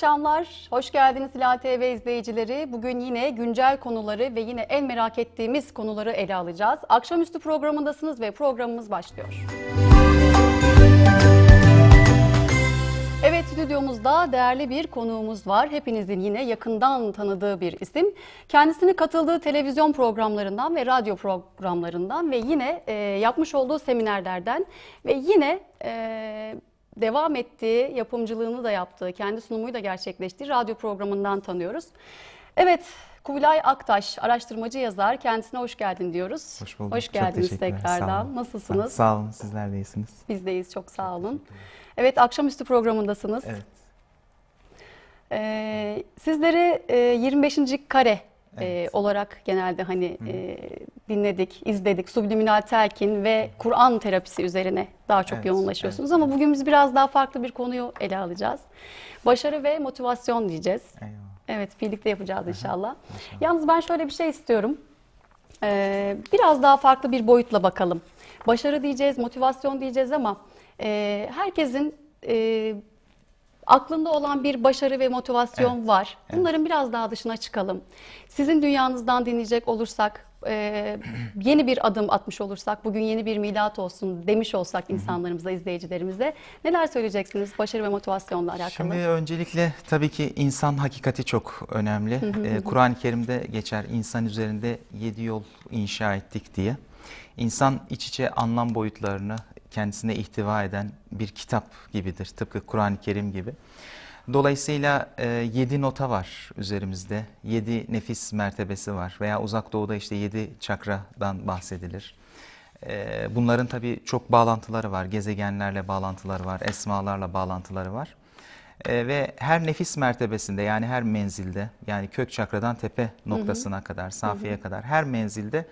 akşamlar. Hoş geldiniz Hilal TV izleyicileri. Bugün yine güncel konuları ve yine en merak ettiğimiz konuları ele alacağız. Akşamüstü programındasınız ve programımız başlıyor. Evet stüdyomuzda değerli bir konuğumuz var. Hepinizin yine yakından tanıdığı bir isim. Kendisini katıldığı televizyon programlarından ve radyo programlarından ve yine e, yapmış olduğu seminerlerden ve yine e, devam ettiği, yapımcılığını da yaptığı, kendi sunumuyu da gerçekleştiği radyo programından tanıyoruz. Evet, Kubilay Aktaş, araştırmacı yazar. Kendisine hoş geldin diyoruz. Hoş bulduk. Hoş geldiniz tekrardan. Nasılsınız? Ben, sağ olun, sizler deyisiniz. Biz deyiz, çok sağ olun. Evet, akşamüstü programındasınız. Evet. Ee, sizleri 25. E, kare ee, evet. e, olarak genelde hani e, dinledik, izledik. Subliminal telkin ve Kur'an terapisi üzerine daha çok evet. yoğunlaşıyorsunuz. Evet. Ama bugün biz biraz daha farklı bir konuyu ele alacağız. Başarı ve motivasyon diyeceğiz. Eyvallah. Evet, birlikte yapacağız inşallah. inşallah. Yalnız ben şöyle bir şey istiyorum. Ee, biraz daha farklı bir boyutla bakalım. Başarı diyeceğiz, motivasyon diyeceğiz ama e, herkesin e, Aklında olan bir başarı ve motivasyon evet. var. Bunların evet. biraz daha dışına çıkalım. Sizin dünyanızdan dinleyecek olursak e, yeni bir adım atmış olursak, bugün yeni bir milat olsun demiş olsak insanlarımıza, izleyicilerimize neler söyleyeceksiniz başarı ve motivasyonla alakalı? Şimdi öncelikle tabii ki insan hakikati çok önemli. ee, Kur'an-ı Kerim'de geçer insan üzerinde yedi yol inşa ettik diye. İnsan iç içe anlam boyutlarını, kendisine ihtiva eden bir kitap gibidir. Tıpkı Kur'an-ı Kerim gibi. Dolayısıyla e, 7 nota var üzerimizde. yedi nefis mertebesi var veya uzak doğuda işte yedi çakradan bahsedilir. E, bunların tabii çok bağlantıları var. Gezegenlerle bağlantıları var, esmalarla bağlantıları var. E, ve her nefis mertebesinde yani her menzilde yani kök çakradan tepe noktasına hı hı. kadar, safiye hı hı. kadar her menzilde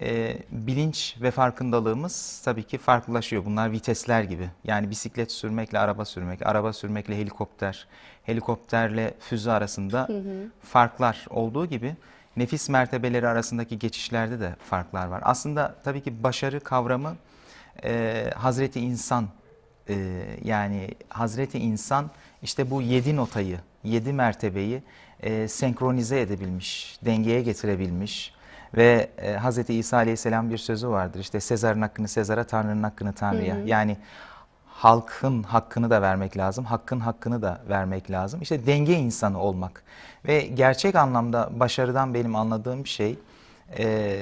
e, bilinç ve farkındalığımız tabii ki farklılaşıyor. Bunlar vitesler gibi. Yani bisiklet sürmekle araba sürmek, araba sürmekle helikopter, helikopterle füze arasında hı hı. farklar olduğu gibi nefis mertebeleri arasındaki geçişlerde de farklar var. Aslında tabii ki başarı kavramı e, Hazreti İnsan e, yani Hazreti İnsan işte bu yedi notayı, yedi mertebeyi e, senkronize edebilmiş, dengeye getirebilmiş, ve e, Hz. İsa Aleyhisselam bir sözü vardır. İşte Sezar'ın hakkını Sezar'a, Tanrı'nın hakkını Tanrı'ya. Yani halkın hakkını da vermek lazım, hakkın hakkını da vermek lazım. İşte denge insanı olmak. Ve gerçek anlamda başarıdan benim anladığım şey e,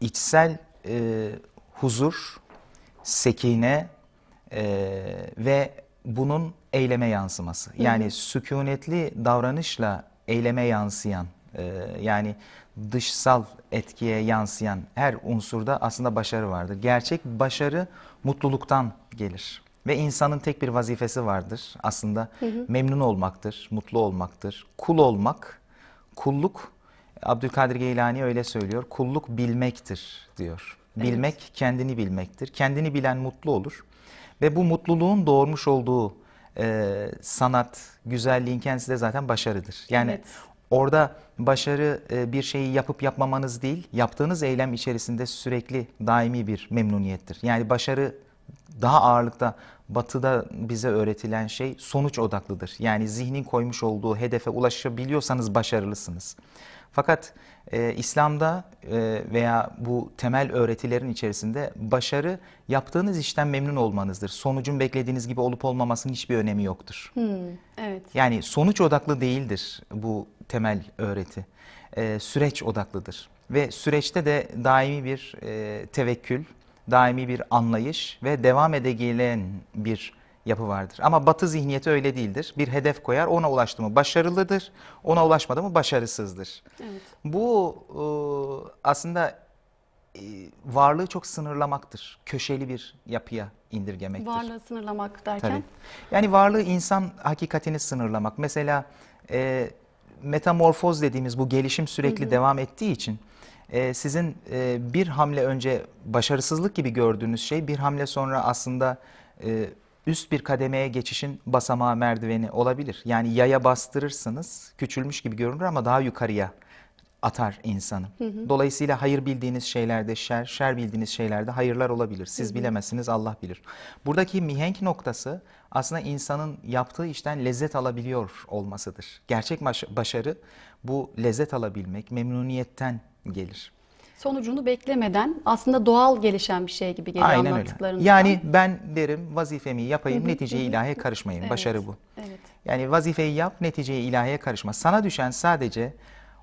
içsel e, huzur, sekine e, ve bunun eyleme yansıması. Yani hı hı. sükunetli davranışla eyleme yansıyan e, yani dışsal etkiye yansıyan her unsurda aslında başarı vardır. Gerçek başarı mutluluktan gelir. Ve insanın tek bir vazifesi vardır aslında. Hı hı. Memnun olmaktır, mutlu olmaktır. Kul olmak, kulluk Abdülkadir Geylani öyle söylüyor. Kulluk bilmektir diyor. Bilmek evet. kendini bilmektir. Kendini bilen mutlu olur. Ve bu mutluluğun doğurmuş olduğu e, sanat, güzelliğin kendisi de zaten başarıdır. Yani evet. Orada başarı e, bir şeyi yapıp yapmamanız değil, yaptığınız eylem içerisinde sürekli daimi bir memnuniyettir. Yani başarı daha ağırlıkta batıda bize öğretilen şey sonuç odaklıdır. Yani zihnin koymuş olduğu hedefe ulaşabiliyorsanız başarılısınız. Fakat e, İslam'da e, veya bu temel öğretilerin içerisinde başarı yaptığınız işten memnun olmanızdır. Sonucun beklediğiniz gibi olup olmamasının hiçbir önemi yoktur. Hmm, evet. Yani sonuç odaklı değildir bu temel öğreti. E, süreç odaklıdır ve süreçte de daimi bir e, tevekkül, daimi bir anlayış ve devam edegilen bir yapı vardır. Ama batı zihniyeti öyle değildir. Bir hedef koyar, ona ulaştı mı başarılıdır, ona ulaşmadı mı başarısızdır. Evet. Bu e, aslında e, varlığı çok sınırlamaktır. Köşeli bir yapıya indirgemektir. Varlığı sınırlamak derken? Tabii. Yani varlığı insan hakikatini sınırlamak. Mesela e, metamorfoz dediğimiz bu gelişim sürekli hı hı. devam ettiği için e, sizin e, bir hamle önce başarısızlık gibi gördüğünüz şey bir hamle sonra aslında e, üst bir kademeye geçişin basamağı merdiveni olabilir. Yani yaya bastırırsınız küçülmüş gibi görünür ama daha yukarıya atar insanı. Hı hı. Dolayısıyla hayır bildiğiniz şeylerde şer, şer bildiğiniz şeylerde hayırlar olabilir. Siz hı hı. bilemezsiniz Allah bilir. Buradaki mihenk noktası aslında insanın yaptığı işten lezzet alabiliyor olmasıdır. Gerçek başarı bu lezzet alabilmek, memnuniyetten gelir. Sonucunu beklemeden aslında doğal gelişen bir şey gibi geliyor Aynen anlattıklarınızdan. Öyle. Yani ben derim vazifemi yapayım, Hı-hı. neticeye ilahiye karışmayayım. Evet. Başarı bu. Evet. Yani vazifeyi yap, neticeye ilahiye karışma. Sana düşen sadece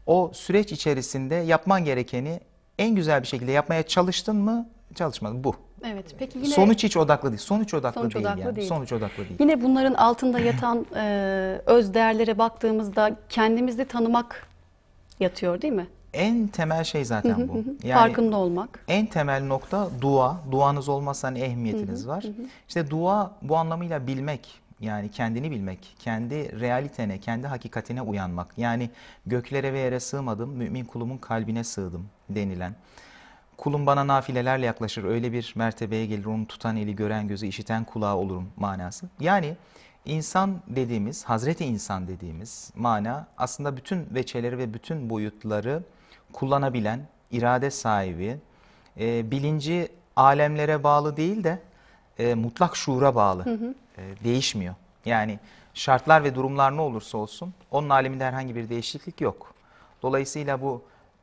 o süreç içerisinde yapman gerekeni en güzel bir şekilde yapmaya çalıştın mı, çalışmadın bu. Evet. Peki yine sonuç hiç odaklı değil. Sonuç odaklı sonuç değil odaklı yani. Değil. Sonuç odaklı değil. Yine bunların altında yatan e, öz değerlere baktığımızda kendimizi tanımak yatıyor değil mi? en temel şey zaten bu. Yani Farkında olmak. En temel nokta dua. Duanız olmazsa ne hani ehemmiyetiniz var. İşte dua bu anlamıyla bilmek. Yani kendini bilmek, kendi realitene, kendi hakikatine uyanmak. Yani göklere ve yere sığmadım, mümin kulumun kalbine sığdım denilen. Kulum bana nafilelerle yaklaşır, öyle bir mertebeye gelir, onu tutan eli, gören gözü, işiten kulağı olurum manası. Yani İnsan dediğimiz, Hazreti İnsan dediğimiz mana aslında bütün veçeleri ve bütün boyutları kullanabilen, irade sahibi, e, bilinci alemlere bağlı değil de e, mutlak şuura bağlı. Hı hı. E, değişmiyor. Yani şartlar ve durumlar ne olursa olsun onun aleminde herhangi bir değişiklik yok. Dolayısıyla bu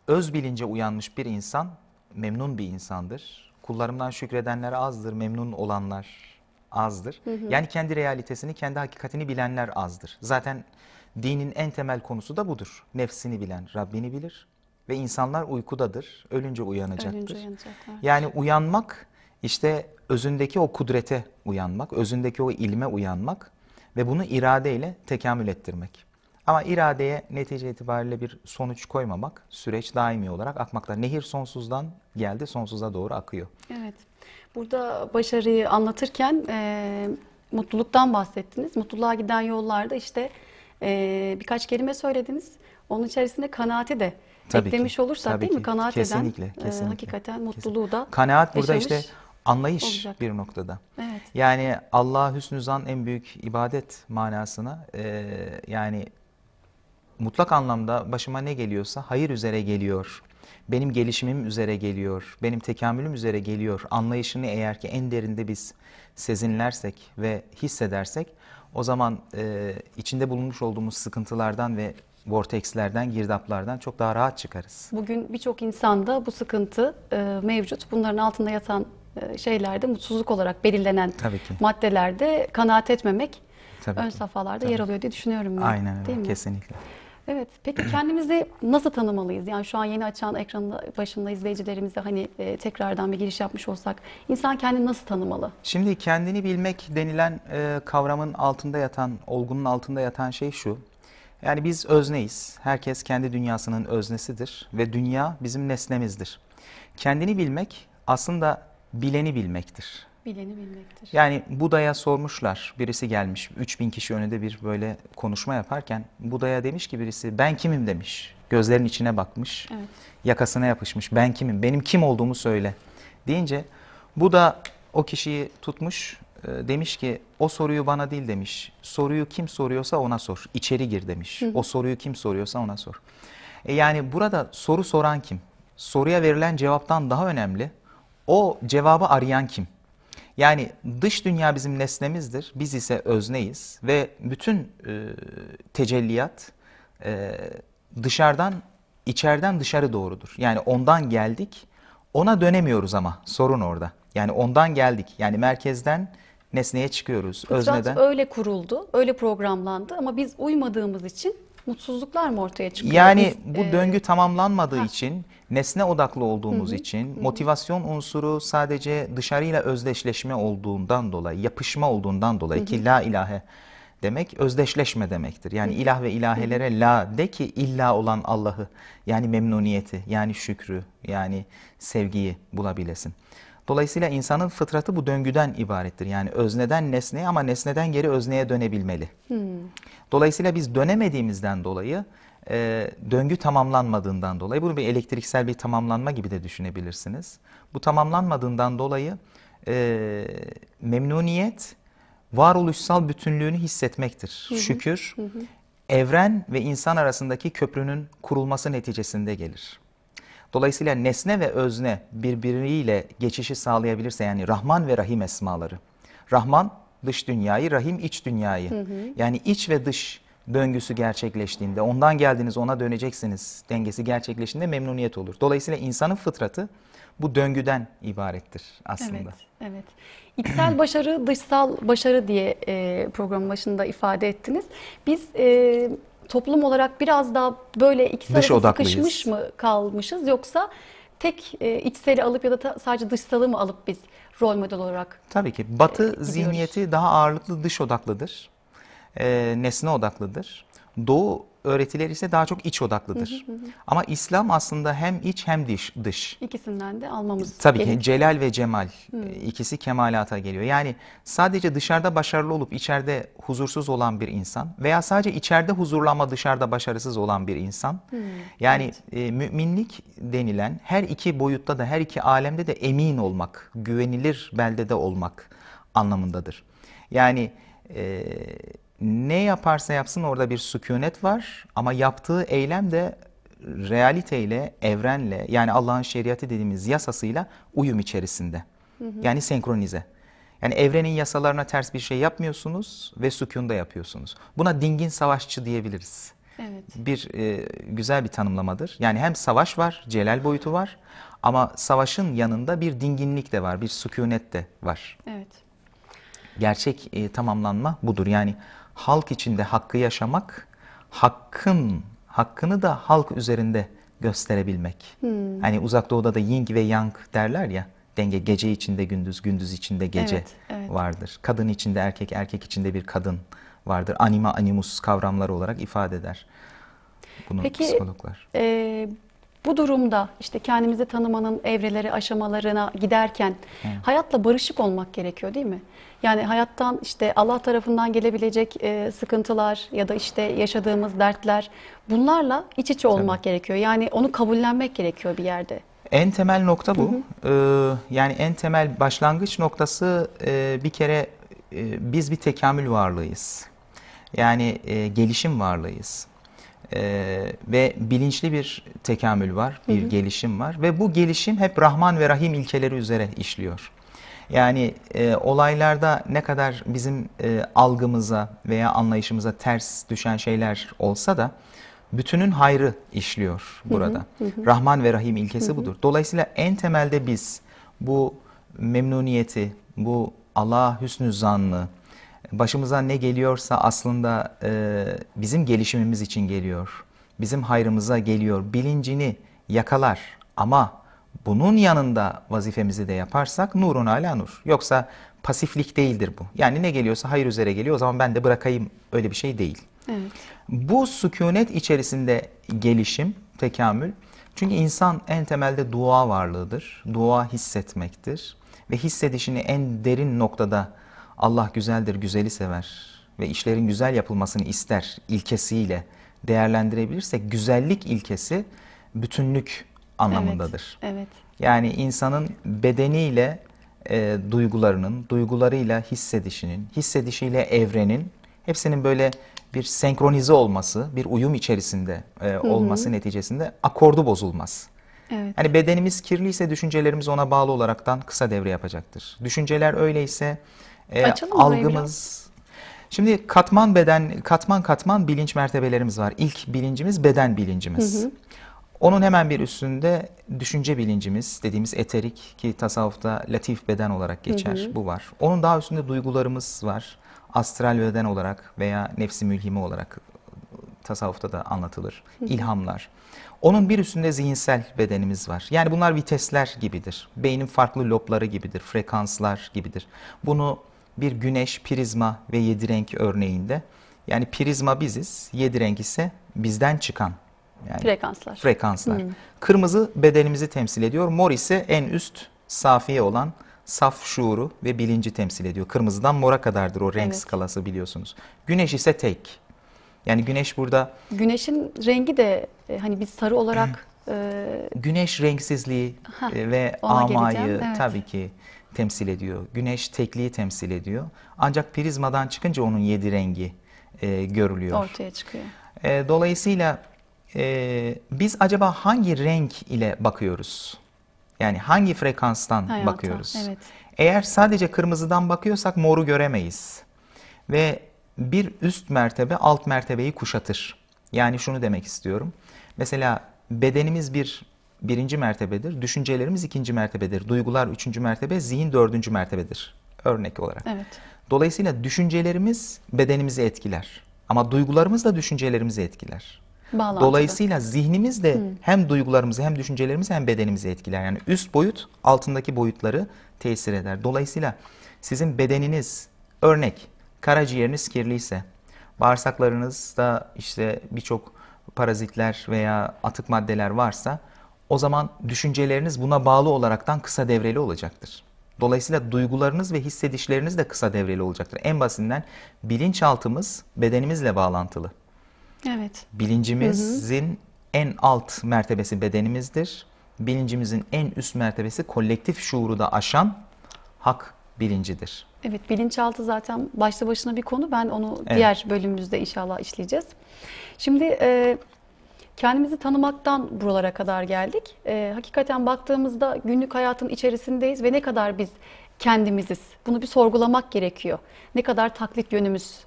öz bilince uyanmış bir insan memnun bir insandır. Kullarımdan şükredenler azdır, memnun olanlar azdır. Hı hı. Yani kendi realitesini, kendi hakikatini bilenler azdır. Zaten dinin en temel konusu da budur. Nefsini bilen Rabbini bilir ve insanlar uykudadır. Ölünce uyanacaktır. Ölünce uyanacak, Yani uyanmak işte özündeki o kudrete uyanmak, özündeki o ilme uyanmak ve bunu iradeyle tekamül ettirmek. Ama iradeye netice itibariyle bir sonuç koymamak, süreç daimi olarak akmakta. Nehir sonsuzdan geldi, sonsuza doğru akıyor. Evet. Burada başarıyı anlatırken e, mutluluktan bahsettiniz. Mutluluğa giden yollarda işte e, birkaç kelime söylediniz. Onun içerisinde kanaati de tabii eklemiş ki, olursak değil ki. mi? Kanaat kesinlikle, eden kesinlikle, e, hakikaten kesinlikle. mutluluğu da Kanaat burada işte anlayış olacak. bir noktada. Evet. Yani Allah hüsnü zan en büyük ibadet manasına e, yani mutlak anlamda başıma ne geliyorsa hayır üzere geliyor benim gelişimim üzere geliyor, benim tekamülüm üzere geliyor anlayışını eğer ki en derinde biz sezinlersek ve hissedersek o zaman e, içinde bulunmuş olduğumuz sıkıntılardan ve vortexlerden, girdaplardan çok daha rahat çıkarız. Bugün birçok insanda bu sıkıntı e, mevcut. Bunların altında yatan e, şeylerde mutsuzluk olarak belirlenen maddelerde kanaat etmemek Tabii ön ki. safhalarda Tabii. yer alıyor diye düşünüyorum. Ben. Aynen öyle, Değil mi? kesinlikle. Evet, peki kendimizi nasıl tanımalıyız? Yani şu an yeni açan ekranın başında izleyicilerimize hani e, tekrardan bir giriş yapmış olsak insan kendini nasıl tanımalı? Şimdi kendini bilmek denilen e, kavramın altında yatan, olgunun altında yatan şey şu. Yani biz özneyiz. Herkes kendi dünyasının öznesidir ve dünya bizim nesnemizdir. Kendini bilmek aslında bileni bilmektir. Bileni bilmektir. Yani Buda'ya sormuşlar birisi gelmiş 3000 kişi önünde bir böyle konuşma yaparken Buda'ya demiş ki birisi ben kimim demiş. Gözlerin içine bakmış evet. yakasına yapışmış ben kimim benim kim olduğumu söyle deyince Buda o kişiyi tutmuş e, demiş ki o soruyu bana değil demiş. Soruyu kim soruyorsa ona sor. İçeri gir demiş. Hı O soruyu kim soruyorsa ona sor. E yani burada soru soran kim? Soruya verilen cevaptan daha önemli. O cevabı arayan kim? Yani dış dünya bizim nesnemizdir, biz ise özneyiz ve bütün e, tecelliyat e, dışarıdan, içeriden dışarı doğrudur. Yani ondan geldik, ona dönemiyoruz ama sorun orada. Yani ondan geldik, yani merkezden nesneye çıkıyoruz, Fıtrat özneden. öyle kuruldu, öyle programlandı ama biz uymadığımız için Mutsuzluklar mı ortaya çıkıyor? Yani Biz, bu e... döngü tamamlanmadığı ha. için nesne odaklı olduğumuz hı hı, için hı. motivasyon unsuru sadece dışarıyla özdeşleşme olduğundan dolayı, yapışma olduğundan dolayı hı hı. ki la ilahe demek özdeşleşme demektir. Yani hı hı. ilah ve ilahelere hı hı. la de ki illa olan Allah'ı yani memnuniyeti yani şükrü yani sevgiyi bulabilesin. Dolayısıyla insanın fıtratı bu döngüden ibarettir. Yani özneden nesneye ama nesneden geri özneye dönebilmeli. Hmm. Dolayısıyla biz dönemediğimizden dolayı e, döngü tamamlanmadığından dolayı bunu bir elektriksel bir tamamlanma gibi de düşünebilirsiniz. Bu tamamlanmadığından dolayı e, memnuniyet varoluşsal bütünlüğünü hissetmektir. Hı hı. Şükür hı hı. evren ve insan arasındaki köprünün kurulması neticesinde gelir. Dolayısıyla nesne ve özne birbiriyle geçişi sağlayabilirse yani Rahman ve Rahim esmaları. Rahman dış dünyayı, Rahim iç dünyayı. Hı hı. Yani iç ve dış döngüsü gerçekleştiğinde, ondan geldiniz ona döneceksiniz dengesi gerçekleştiğinde memnuniyet olur. Dolayısıyla insanın fıtratı bu döngüden ibarettir aslında. Evet, evet. İçsel başarı, dışsal başarı diye e, programın başında ifade ettiniz. Biz e, toplum olarak biraz daha böyle ikisi Dış sıkışmış mı kalmışız yoksa tek e, içseli alıp ya da ta, sadece dışsalı mı alıp biz rol model olarak Tabii ki batı e, zihniyeti daha ağırlıklı dış odaklıdır. E, nesne odaklıdır. Doğu Öğretiler ise daha çok iç odaklıdır. Hı hı hı. Ama İslam aslında hem iç hem dış. dış. İkisinden de almamız Tabii gerekiyor. ki celal ve cemal hı. E, ikisi kemalata geliyor. Yani sadece dışarıda başarılı olup içeride huzursuz olan bir insan veya sadece içeride huzurlu ama dışarıda başarısız olan bir insan. Hı. Yani evet. e, müminlik denilen her iki boyutta da her iki alemde de emin olmak, güvenilir beldede olmak anlamındadır. Yani... E, ne yaparsa yapsın orada bir sükunet var ama yaptığı eylem de realiteyle, evrenle yani Allah'ın şeriatı dediğimiz yasasıyla uyum içerisinde. Hı hı. Yani senkronize. Yani evrenin yasalarına ters bir şey yapmıyorsunuz ve sükunda yapıyorsunuz. Buna dingin savaşçı diyebiliriz. Evet. Bir e, güzel bir tanımlamadır. Yani hem savaş var, celal boyutu var ama savaşın yanında bir dinginlik de var, bir sükunet de var. Evet. Gerçek e, tamamlanma budur. Yani halk içinde hakkı yaşamak, hakkın hakkını da halk üzerinde gösterebilmek. Hmm. Hani uzak doğuda da ying ve yang derler ya denge gece içinde gündüz, gündüz içinde gece evet, evet. vardır. Kadın içinde erkek, erkek içinde bir kadın vardır. Anima animus kavramlar olarak ifade eder bunu Peki, psikologlar. E, bu durumda işte kendimizi tanımanın evreleri, aşamalarına giderken Hı. hayatla barışık olmak gerekiyor değil mi? Yani hayattan işte Allah tarafından gelebilecek e, sıkıntılar ya da işte yaşadığımız dertler bunlarla iç içe olmak Tabii. gerekiyor. Yani onu kabullenmek gerekiyor bir yerde. En temel nokta bu. Hı hı. Ee, yani en temel başlangıç noktası e, bir kere e, biz bir tekamül varlığıyız. Yani e, gelişim varlığıyız. Ee, ve bilinçli bir tekamül var, bir hı hı. gelişim var ve bu gelişim hep Rahman ve Rahim ilkeleri üzere işliyor. Yani e, olaylarda ne kadar bizim e, algımıza veya anlayışımıza ters düşen şeyler olsa da bütünün hayrı işliyor burada. Hı hı hı. Rahman ve Rahim ilkesi hı hı. budur. Dolayısıyla en temelde biz bu memnuniyeti, bu Allah hüsnü zannı, Başımıza ne geliyorsa aslında e, bizim gelişimimiz için geliyor. Bizim hayrımıza geliyor. Bilincini yakalar ama bunun yanında vazifemizi de yaparsak nurun ala nur. Yoksa pasiflik değildir bu. Yani ne geliyorsa hayır üzere geliyor o zaman ben de bırakayım öyle bir şey değil. Evet. Bu sükunet içerisinde gelişim, tekamül. Çünkü insan en temelde dua varlığıdır. Dua hissetmektir. Ve hissedişini en derin noktada Allah güzeldir, güzeli sever ve işlerin güzel yapılmasını ister ilkesiyle değerlendirebilirsek güzellik ilkesi bütünlük anlamındadır. Evet. evet. Yani insanın bedeniyle e, duygularının, duygularıyla hissedişinin, hissedişiyle evrenin hepsinin böyle bir senkronize olması, bir uyum içerisinde e, olması hı hı. neticesinde akordu bozulmaz. Evet. Yani bedenimiz kirliyse düşüncelerimiz ona bağlı olaraktan kısa devre yapacaktır. Düşünceler öyleyse ise e, algımız. Şimdi katman beden, katman katman bilinç mertebelerimiz var. İlk bilincimiz beden bilincimiz. Hı hı. Onun hemen bir üstünde düşünce bilincimiz dediğimiz eterik ki tasavvufta latif beden olarak geçer. Hı hı. Bu var. Onun daha üstünde duygularımız var. Astral beden olarak veya nefsi mülhimi olarak tasavvufta da anlatılır. Hı İlhamlar. Onun bir üstünde zihinsel bedenimiz var. Yani bunlar vitesler gibidir. Beynin farklı lobları gibidir, frekanslar gibidir. Bunu bir güneş, prizma ve yedi renk örneğinde. Yani prizma biziz, yedi renk ise bizden çıkan yani frekanslar. Frekanslar. Hmm. Kırmızı bedenimizi temsil ediyor. Mor ise en üst safiye olan saf şuuru ve bilinci temsil ediyor. Kırmızıdan mora kadardır o renk evet. skalası biliyorsunuz. Güneş ise tek. Yani güneş burada... Güneşin rengi de e, hani biz sarı olarak... e... Güneş renksizliği ha, e, ve amayı evet. tabii ki temsil ediyor. Güneş tekliği temsil ediyor. Ancak prizmadan çıkınca onun yedi rengi e, görülüyor. Ortaya çıkıyor. E, dolayısıyla e, biz acaba hangi renk ile bakıyoruz? Yani hangi frekanstan Hayata, bakıyoruz? Evet. Eğer sadece kırmızıdan bakıyorsak moru göremeyiz. Ve bir üst mertebe alt mertebeyi kuşatır. Yani şunu demek istiyorum. Mesela bedenimiz bir birinci mertebedir. Düşüncelerimiz ikinci mertebedir. Duygular üçüncü mertebe, zihin dördüncü mertebedir. Örnek olarak. Evet. Dolayısıyla düşüncelerimiz bedenimizi etkiler. Ama duygularımız da düşüncelerimizi etkiler. Bağlantılı. Dolayısıyla zihnimiz de hmm. hem duygularımızı hem düşüncelerimizi hem bedenimizi etkiler. Yani üst boyut altındaki boyutları tesir eder. Dolayısıyla sizin bedeniniz örnek karaciğeriniz kirliyse, bağırsaklarınızda işte birçok parazitler veya atık maddeler varsa o zaman düşünceleriniz buna bağlı olaraktan kısa devreli olacaktır. Dolayısıyla duygularınız ve hissedişleriniz de kısa devreli olacaktır. En basitinden bilinçaltımız bedenimizle bağlantılı. Evet. Bilincimizin hı hı. en alt mertebesi bedenimizdir. Bilincimizin en üst mertebesi kolektif şuuru da aşan hak bilincidir. Evet bilinçaltı zaten başlı başına bir konu. Ben onu evet. diğer bölümümüzde inşallah işleyeceğiz. Şimdi e, Kendimizi tanımaktan buralara kadar geldik. E, hakikaten baktığımızda günlük hayatın içerisindeyiz ve ne kadar biz kendimiziz. Bunu bir sorgulamak gerekiyor. Ne kadar taklit yönümüz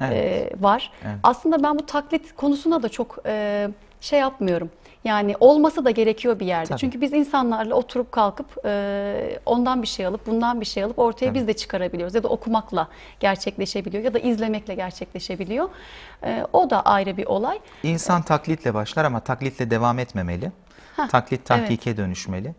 evet. e, var. Evet. Aslında ben bu taklit konusuna da çok e, şey yapmıyorum. Yani olması da gerekiyor bir yerde. Tabii. Çünkü biz insanlarla oturup kalkıp e, ondan bir şey alıp bundan bir şey alıp ortaya Tabii. biz de çıkarabiliyoruz. Ya da okumakla gerçekleşebiliyor ya da izlemekle gerçekleşebiliyor. E, o da ayrı bir olay. İnsan taklitle başlar ama taklitle devam etmemeli. Heh, taklit tahkike evet. dönüşmeli.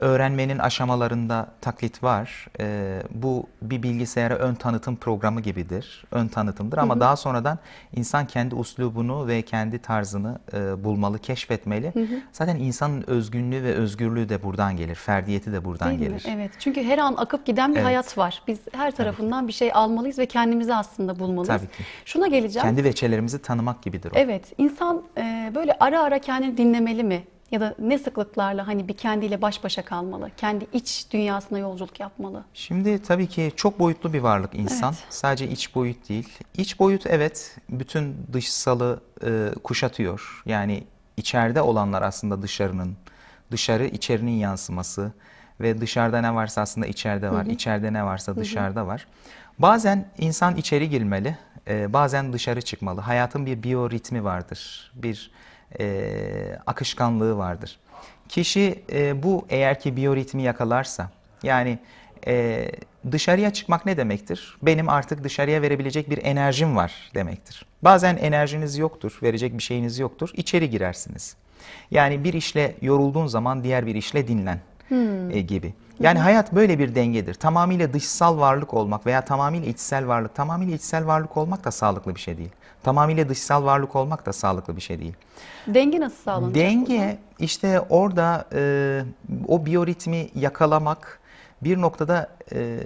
Öğrenmenin aşamalarında taklit var. E, bu bir bilgisayara ön tanıtım programı gibidir. Ön tanıtımdır ama hı hı. daha sonradan insan kendi uslubunu ve kendi tarzını e, bulmalı, keşfetmeli. Hı hı. Zaten insanın özgünlüğü ve özgürlüğü de buradan gelir. Ferdiyeti de buradan Değil gelir. Mi? Evet. Çünkü her an akıp giden bir evet. hayat var. Biz her tarafından bir şey almalıyız ve kendimizi aslında bulmalıyız. Tabii ki. Şuna geleceğim. Kendi veçelerimizi tanımak gibidir o. Evet. İnsan e, böyle ara ara kendini dinlemeli mi? Ya da ne sıklıklarla hani bir kendiyle baş başa kalmalı, kendi iç dünyasına yolculuk yapmalı? Şimdi tabii ki çok boyutlu bir varlık insan. Evet. Sadece iç boyut değil. İç boyut evet bütün dışsalı e, kuşatıyor. Yani içeride olanlar aslında dışarının, dışarı içerinin yansıması ve dışarıda ne varsa aslında içeride var, hı hı. içeride ne varsa dışarıda hı hı. var. Bazen insan içeri girmeli, e, bazen dışarı çıkmalı. Hayatın bir biyoritmi vardır, bir e, akışkanlığı vardır. Kişi e, bu eğer ki biyoritmi yakalarsa yani e, dışarıya çıkmak ne demektir? Benim artık dışarıya verebilecek bir enerjim var demektir. Bazen enerjiniz yoktur, verecek bir şeyiniz yoktur, içeri girersiniz. Yani bir işle yorulduğun zaman diğer bir işle dinlen hmm. e, gibi. Yani hmm. hayat böyle bir dengedir. Tamamıyla dışsal varlık olmak veya tamamıyla içsel varlık, tamamıyla içsel varlık olmak da sağlıklı bir şey değil. Tamamıyla dışsal varlık olmak da sağlıklı bir şey değil. Denge nasıl sağlanacak? Denge burada? işte orada e, o biyoritmi yakalamak bir noktada e,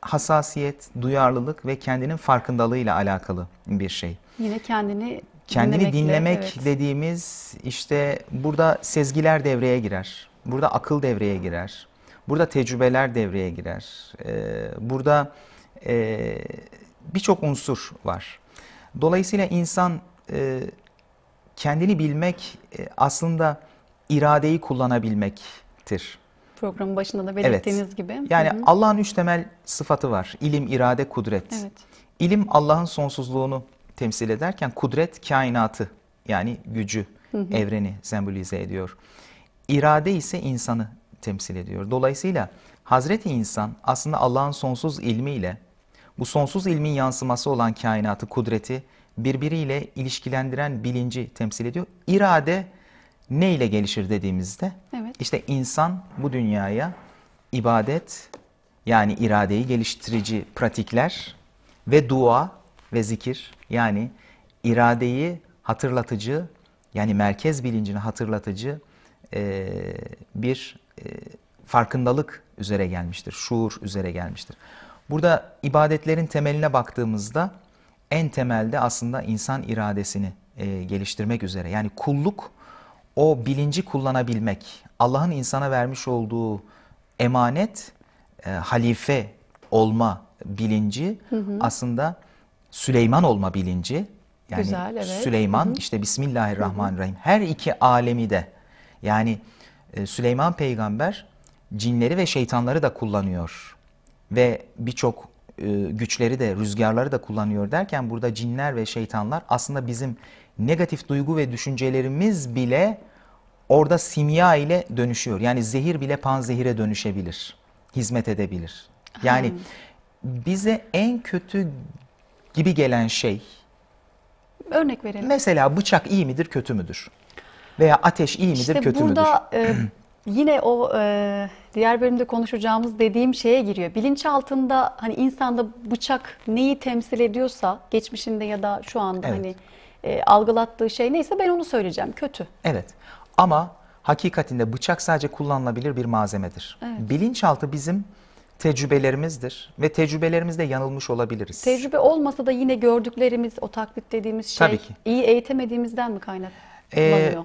hassasiyet, duyarlılık ve kendinin farkındalığıyla alakalı bir şey. Yine kendini kendini dinlemek evet. dediğimiz işte burada sezgiler devreye girer. Burada akıl devreye girer. Burada tecrübeler devreye girer. Ee, burada e, birçok unsur var. Dolayısıyla insan e, kendini bilmek e, aslında iradeyi kullanabilmektir. Programın başında da belirttiğiniz evet. gibi. Yani Allah'ın üç temel sıfatı var. İlim, irade, kudret. Evet. İlim Allah'ın sonsuzluğunu temsil ederken kudret kainatı yani gücü, hı hı. evreni sembolize ediyor. İrade ise insanı temsil ediyor. Dolayısıyla Hazreti insan aslında Allah'ın sonsuz ilmiyle bu sonsuz ilmin yansıması olan kainatı, kudreti birbiriyle ilişkilendiren bilinci temsil ediyor. İrade ne ile gelişir dediğimizde evet. işte insan bu dünyaya ibadet yani iradeyi geliştirici pratikler ve dua ve zikir yani iradeyi hatırlatıcı yani merkez bilincini hatırlatıcı e, bir e, farkındalık üzere gelmiştir, şuur üzere gelmiştir. Burada ibadetlerin temeline baktığımızda en temelde aslında insan iradesini e, geliştirmek üzere. Yani kulluk o bilinci kullanabilmek. Allah'ın insana vermiş olduğu emanet, e, halife olma bilinci hı hı. aslında Süleyman olma bilinci. Yani Güzel, evet. Süleyman hı hı. işte Bismillahirrahmanirrahim. Hı hı. Her iki alemi de yani e, Süleyman peygamber cinleri ve şeytanları da kullanıyor ve birçok e, güçleri de rüzgarları da kullanıyor derken burada cinler ve şeytanlar aslında bizim negatif duygu ve düşüncelerimiz bile orada simya ile dönüşüyor. Yani zehir bile panzehire dönüşebilir. Hizmet edebilir. Yani hmm. bize en kötü gibi gelen şey örnek verelim. Mesela bıçak iyi midir kötü müdür? Veya ateş iyi midir işte kötü burada, müdür? Burada e, yine o e, diğer bölümde konuşacağımız dediğim şeye giriyor. Bilinç altında hani insanda bıçak neyi temsil ediyorsa geçmişinde ya da şu anda evet. hani e, algılattığı şey neyse ben onu söyleyeceğim. Kötü. Evet. Ama hakikatinde bıçak sadece kullanılabilir bir malzemedir. Evet. Bilinçaltı bizim tecrübelerimizdir ve tecrübelerimizde yanılmış olabiliriz. Tecrübe olmasa da yine gördüklerimiz, o taklit dediğimiz şey Tabii ki. iyi eğitemediğimizden mi kaynaklanıyor? Ee,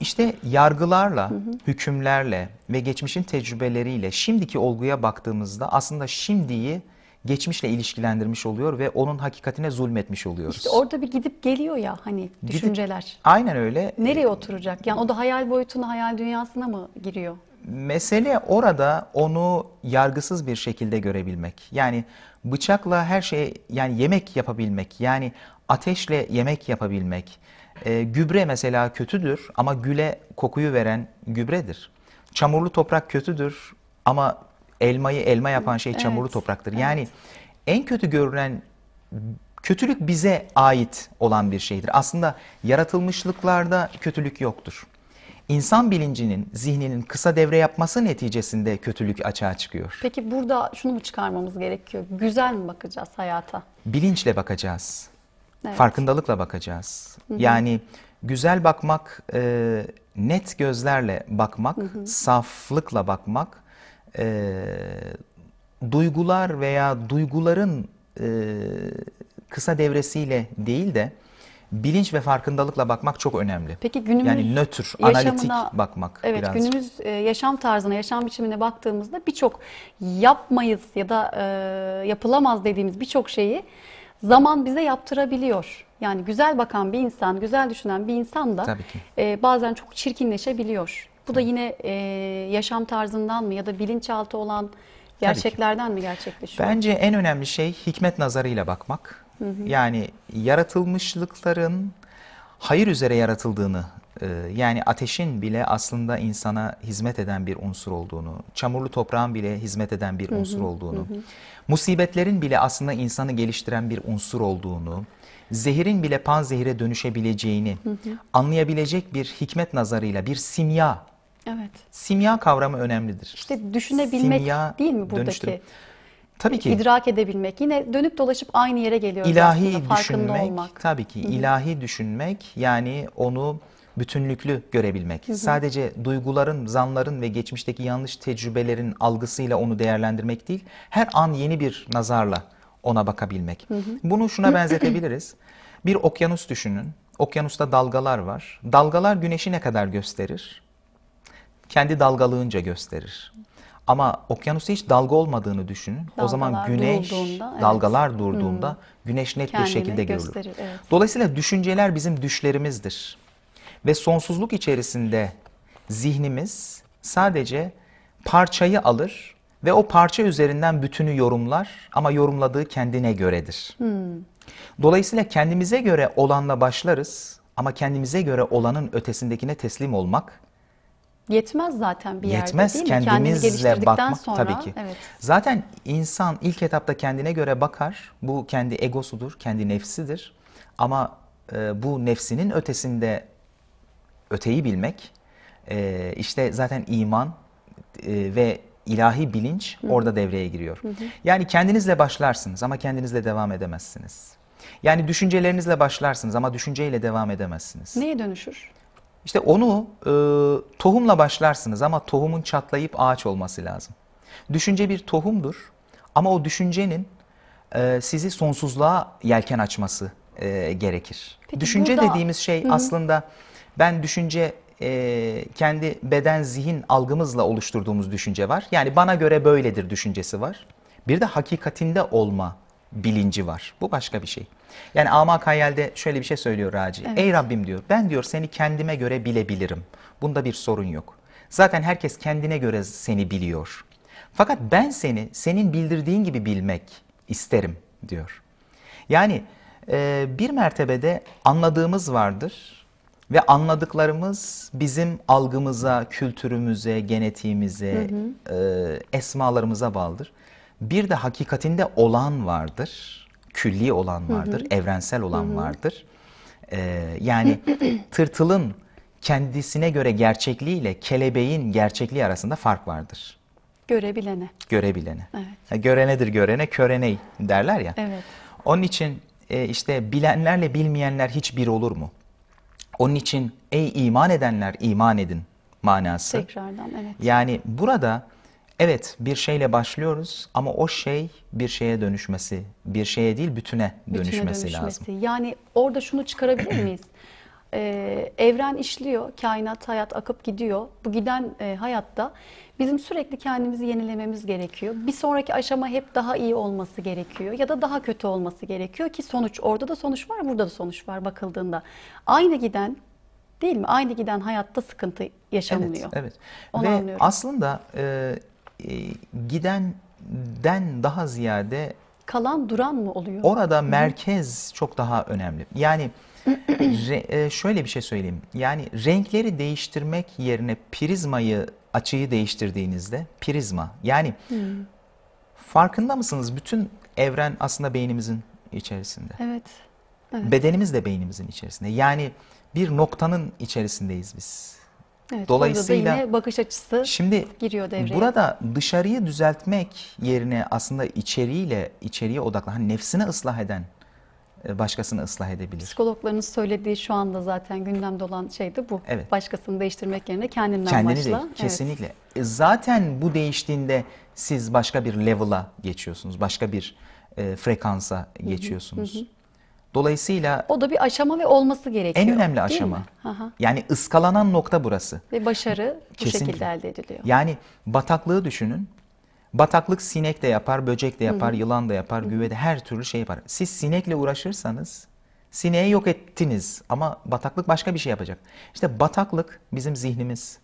işte yargılarla, hı hı. hükümlerle ve geçmişin tecrübeleriyle şimdiki olguya baktığımızda aslında şimdiyi geçmişle ilişkilendirmiş oluyor ve onun hakikatine zulmetmiş oluyoruz. İşte orada bir gidip geliyor ya hani gidip, düşünceler. Aynen öyle. Nereye oturacak? Yani o da hayal boyutuna, hayal dünyasına mı giriyor? Mesele orada onu yargısız bir şekilde görebilmek. Yani bıçakla her şey yani yemek yapabilmek, yani ateşle yemek yapabilmek e, gübre mesela kötüdür ama güle kokuyu veren gübredir. Çamurlu toprak kötüdür ama elmayı elma yapan şey çamurlu evet, topraktır. Yani evet. en kötü görünen kötülük bize ait olan bir şeydir. Aslında yaratılmışlıklarda kötülük yoktur. İnsan bilincinin, zihninin kısa devre yapması neticesinde kötülük açığa çıkıyor. Peki burada şunu mu çıkarmamız gerekiyor? Güzel mi bakacağız hayata? Bilinçle bakacağız. Evet. Farkındalıkla bakacağız. Hı hı. Yani güzel bakmak, e, net gözlerle bakmak, hı hı. saflıkla bakmak, e, duygular veya duyguların e, kısa devresiyle değil de bilinç ve farkındalıkla bakmak çok önemli. Peki günümüz yani nötr, analitik bakmak evet, biraz. günümüz e, yaşam tarzına, yaşam biçimine baktığımızda birçok yapmayız ya da e, yapılamaz dediğimiz birçok şeyi zaman bize yaptırabiliyor. Yani güzel bakan bir insan, güzel düşünen bir insan da e, bazen çok çirkinleşebiliyor. Bu da yine e, yaşam tarzından mı ya da bilinçaltı olan gerçeklerden mi gerçekleşiyor? Bence en önemli şey hikmet nazarıyla bakmak. Hı hı. Yani yaratılmışlıkların hayır üzere yaratıldığını ee, yani ateşin bile aslında insana hizmet eden bir unsur olduğunu, çamurlu toprağın bile hizmet eden bir unsur olduğunu, musibetlerin bile aslında insanı geliştiren bir unsur olduğunu, zehirin bile pan zehire dönüşebileceğini anlayabilecek bir hikmet nazarıyla bir simya. Evet. Simya kavramı önemlidir. İşte düşünebilmek simya değil mi buradaki? Tabii ki. İdrak edebilmek. Yine dönüp dolaşıp aynı yere geliyoruz İlahi aslında düşünmek, olmak. Tabii ki. Hı hı. ilahi düşünmek yani onu bütünlüklü görebilmek. Hı hı. Sadece duyguların, zanların ve geçmişteki yanlış tecrübelerin algısıyla onu değerlendirmek değil, her an yeni bir nazarla ona bakabilmek. Hı hı. Bunu şuna benzetebiliriz. Bir okyanus düşünün. Okyanusta dalgalar var. Dalgalar güneşi ne kadar gösterir? Kendi dalgalığınca gösterir. Ama okyanusta hiç dalga olmadığını düşünün. Dalgalar o zaman güneş durduğunda, dalgalar evet. durduğunda güneş net Kendini bir şekilde görülür. Evet. Dolayısıyla düşünceler bizim düşlerimizdir. Ve sonsuzluk içerisinde zihnimiz sadece parçayı alır ve o parça üzerinden bütünü yorumlar ama yorumladığı kendine göredir. Hmm. Dolayısıyla kendimize göre olanla başlarız ama kendimize göre olanın ötesindekine teslim olmak yetmez zaten bir yetmez. yerde değil mi? Kendimizle bakmak sonra, tabii ki. Evet. Zaten insan ilk etapta kendine göre bakar. Bu kendi egosudur, kendi nefsidir. Ama e, bu nefsinin ötesinde öteyi bilmek e, işte zaten iman e, ve ilahi bilinç Hı. orada devreye giriyor. Hı hı. Yani kendinizle başlarsınız ama kendinizle devam edemezsiniz. Yani düşüncelerinizle başlarsınız ama düşünceyle devam edemezsiniz. Neye dönüşür? İşte onu e, tohumla başlarsınız ama tohumun çatlayıp ağaç olması lazım. Düşünce bir tohumdur ama o düşüncenin e, sizi sonsuzluğa yelken açması e, gerekir. Peki Düşünce burada... dediğimiz şey Hı-hı. aslında ben düşünce e, kendi beden zihin algımızla oluşturduğumuz düşünce var. Yani bana göre böyledir düşüncesi var. Bir de hakikatinde olma bilinci var. Bu başka bir şey. Yani amak hayalde şöyle bir şey söylüyor Raci. Evet. Ey Rabbim diyor ben diyor seni kendime göre bilebilirim. Bunda bir sorun yok. Zaten herkes kendine göre seni biliyor. Fakat ben seni senin bildirdiğin gibi bilmek isterim diyor. Yani e, bir mertebede anladığımız vardır ve anladıklarımız bizim algımıza, kültürümüze, genetiğimize, hı hı. E, esmalarımıza bağlıdır. Bir de hakikatinde olan vardır, külli olan vardır, hı hı. evrensel olan hı hı. vardır. E, yani tırtılın kendisine göre gerçekliğiyle kelebeğin gerçekliği arasında fark vardır. Görebilene. Görebilene. Evet. E, Görenedir görene, köreney derler ya. Evet. Onun için e, işte bilenlerle bilmeyenler hiçbir olur mu? Onun için ey iman edenler iman edin manası. Tekrardan evet. Yani burada evet bir şeyle başlıyoruz ama o şey bir şeye dönüşmesi, bir şeye değil bütüne, bütüne dönüşmesi, dönüşmesi lazım. Yani orada şunu çıkarabilir miyiz? e, evren işliyor, kainat, hayat akıp gidiyor. Bu giden e, hayatta bizim sürekli kendimizi yenilememiz gerekiyor. Bir sonraki aşama hep daha iyi olması gerekiyor ya da daha kötü olması gerekiyor ki sonuç orada da sonuç var, burada da sonuç var bakıldığında. Aynı giden değil mi? Aynı giden hayatta sıkıntı yaşanılıyor. Evet, evet. Onu Ve anlıyorum. aslında e, e, gidenden daha ziyade kalan duran mı oluyor? Orada merkez Hı. çok daha önemli. Yani Re, e, şöyle bir şey söyleyeyim. Yani renkleri değiştirmek yerine prizmayı açıyı değiştirdiğinizde prizma. Yani hmm. farkında mısınız? Bütün evren aslında beynimizin içerisinde. Evet. evet. Bedenimiz de beynimizin içerisinde. Yani bir noktanın içerisindeyiz biz. Evet, Dolayısıyla yine bakış açısı şimdi giriyor devreye. Burada dışarıyı düzeltmek yerine aslında içeriğiyle içeriye odaklı hani nefsini ıslah eden e, başkasını ıslah edebilir. Psikologların söylediği şu anda zaten gündemde olan şey de bu. Evet. Başkasını değiştirmek yerine kendinden Kendini başla. Kendini kesinlikle. Evet. zaten bu değiştiğinde siz başka bir level'a geçiyorsunuz. Başka bir e, frekansa geçiyorsunuz. hı hı. Dolayısıyla o da bir aşama ve olması gerekiyor. En önemli aşama. Yani ıskalanan nokta burası. Ve başarı bu Kesinlikle. şekilde elde ediliyor. Yani bataklığı düşünün. Bataklık sinek de yapar, böcek de yapar, Hı -hı. yılan da yapar, Hı -hı. güve her türlü şey yapar. Siz sinekle uğraşırsanız sineği yok ettiniz ama bataklık başka bir şey yapacak. İşte bataklık bizim zihnimiz.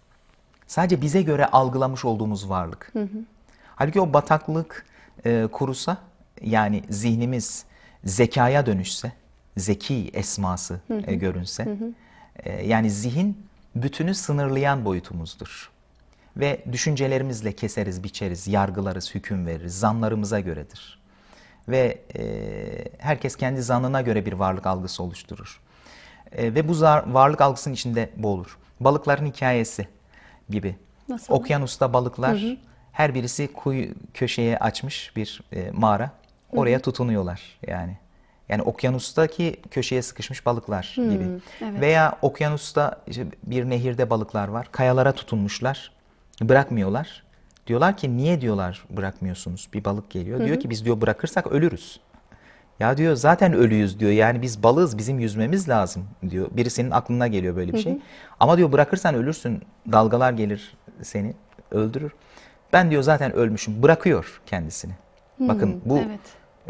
Sadece bize göre algılamış olduğumuz varlık. Hı hı. Halbuki o bataklık e, kurusa yani zihnimiz zekaya dönüşse, zeki esması hı e, hı. E, görünse hı hı. E, yani zihin bütünü sınırlayan boyutumuzdur ve düşüncelerimizle keseriz, biçeriz, yargılarız, hüküm veririz. Zanlarımıza göredir. Ve e, herkes kendi zanına göre bir varlık algısı oluşturur. E, ve bu zar, varlık algısının içinde boğulur. Balıkların hikayesi gibi. Nasıl? Okyanusta balıklar hı hı. her birisi kuyu köşeye açmış bir e, mağara. Oraya hı hı. tutunuyorlar yani. Yani okyanustaki köşeye sıkışmış balıklar hmm, gibi. Evet. Veya okyanusta işte bir nehirde balıklar var. Kayalara tutunmuşlar. Bırakmıyorlar. Diyorlar ki niye diyorlar bırakmıyorsunuz? Bir balık geliyor. Hı hı. Diyor ki biz diyor bırakırsak ölürüz. Ya diyor zaten ölüyüz diyor. Yani biz balığız bizim yüzmemiz lazım diyor. Birisinin aklına geliyor böyle bir şey. Hı hı. Ama diyor bırakırsan ölürsün. Dalgalar gelir seni öldürür. Ben diyor zaten ölmüşüm. Bırakıyor kendisini. Hı, Bakın bu evet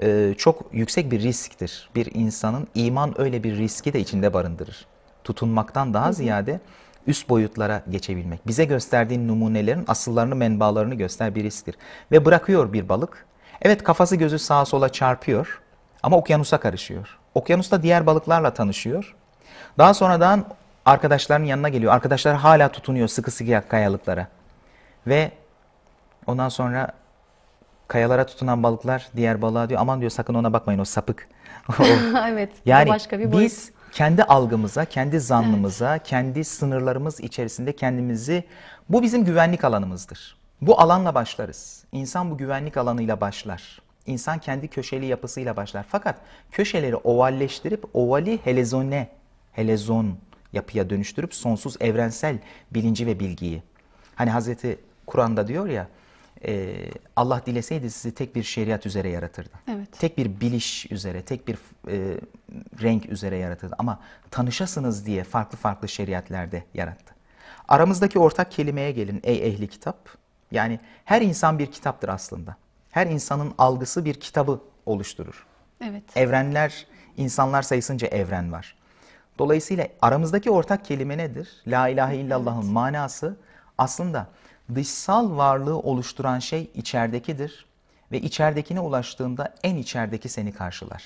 e, çok yüksek bir risktir. Bir insanın iman öyle bir riski de içinde barındırır. Tutunmaktan daha hı hı. ziyade üst boyutlara geçebilmek. Bize gösterdiğin numunelerin asıllarını, menbaalarını göster birisidir. Ve bırakıyor bir balık. Evet kafası gözü sağa sola çarpıyor ama okyanusa karışıyor. Okyanusta diğer balıklarla tanışıyor. Daha sonradan arkadaşlarının yanına geliyor. Arkadaşlar hala tutunuyor sıkı sıkı kayalıklara. Ve ondan sonra kayalara tutunan balıklar diğer balığa diyor aman diyor sakın ona bakmayın o sapık. evet. Yani başka bir boyut kendi algımıza, kendi zannımıza, evet. kendi sınırlarımız içerisinde kendimizi bu bizim güvenlik alanımızdır. Bu alanla başlarız. İnsan bu güvenlik alanıyla başlar. İnsan kendi köşeli yapısıyla başlar. Fakat köşeleri ovalleştirip ovali helezone, helezon yapıya dönüştürüp sonsuz evrensel bilinci ve bilgiyi. Hani Hazreti Kur'an'da diyor ya e, Allah dileseydi sizi tek bir şeriat üzere yaratırdı. Evet. Tek bir biliş üzere, tek bir e, renk üzere yaratırdı. Ama tanışasınız diye farklı farklı şeriatlerde yarattı. Aramızdaki ortak kelimeye gelin ey ehli kitap. Yani her insan bir kitaptır aslında. Her insanın algısı bir kitabı oluşturur. Evet. Evrenler, insanlar sayısınca evren var. Dolayısıyla aramızdaki ortak kelime nedir? La ilahe illallah'ın evet. manası aslında dışsal varlığı oluşturan şey içeridekidir ve içeridekine ulaştığında en içerideki seni karşılar.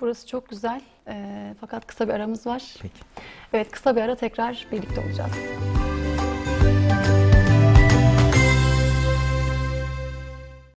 Burası çok güzel e, fakat kısa bir aramız var. Peki. Evet kısa bir ara tekrar birlikte olacağız.